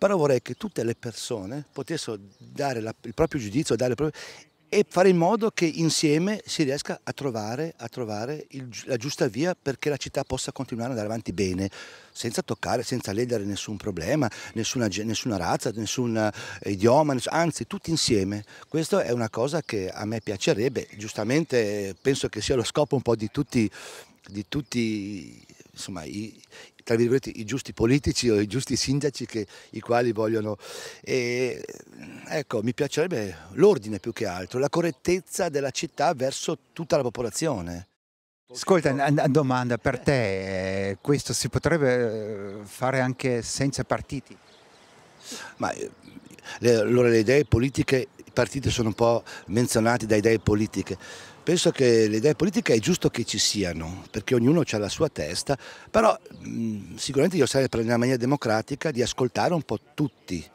però vorrei che tutte le persone potessero dare la, il proprio giudizio dare il proprio, e fare in modo che insieme si riesca a trovare, a trovare il, la giusta via perché la città possa continuare ad andare avanti bene, senza toccare, senza ledere nessun problema, nessuna, nessuna razza, nessun eh, idioma, ness anzi tutti insieme. Questa è una cosa che a me piacerebbe, giustamente eh, penso che sia lo scopo un po' di tutti, di tutti insomma, i, tra virgolette, i giusti politici o i giusti sindaci che, i quali vogliono. E, ecco, mi piacerebbe l'ordine più che altro, la correttezza della città verso tutta la popolazione. Ascolta, una domanda per te, eh, questo si potrebbe eh, fare anche senza partiti? Ma eh, le, allora le idee politiche, i partiti sono un po' menzionati da idee politiche, penso che le idee politiche è giusto che ci siano, perché ognuno ha la sua testa, però mh, sicuramente io sarei per una maniera democratica di ascoltare un po' tutti,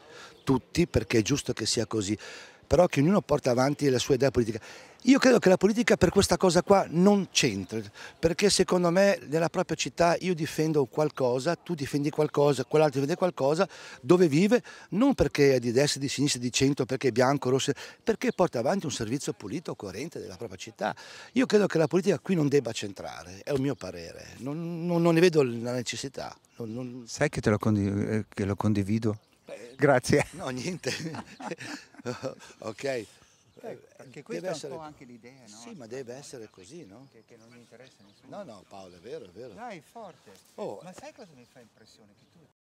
tutti perché è giusto che sia così però che ognuno porta avanti la sua idea politica. Io credo che la politica per questa cosa qua non c'entri, perché secondo me nella propria città io difendo qualcosa, tu difendi qualcosa, quell'altro difende qualcosa, dove vive, non perché è di destra, di sinistra, di centro, perché è bianco, rosso, perché porta avanti un servizio pulito, coerente della propria città. Io credo che la politica qui non debba centrare, è un mio parere, non, non, non ne vedo la necessità. Non, Sai che te lo, condiv eh, che lo condivido? Grazie. No, niente. ok. Eh, questa deve è un po' anche l'idea, no? Sì, ma deve essere così, no? Che, che non mi interessa nessuno. No, no, Paolo, è vero, è vero. Dai, forte. Oh. Ma sai cosa mi fa impressione? Che tu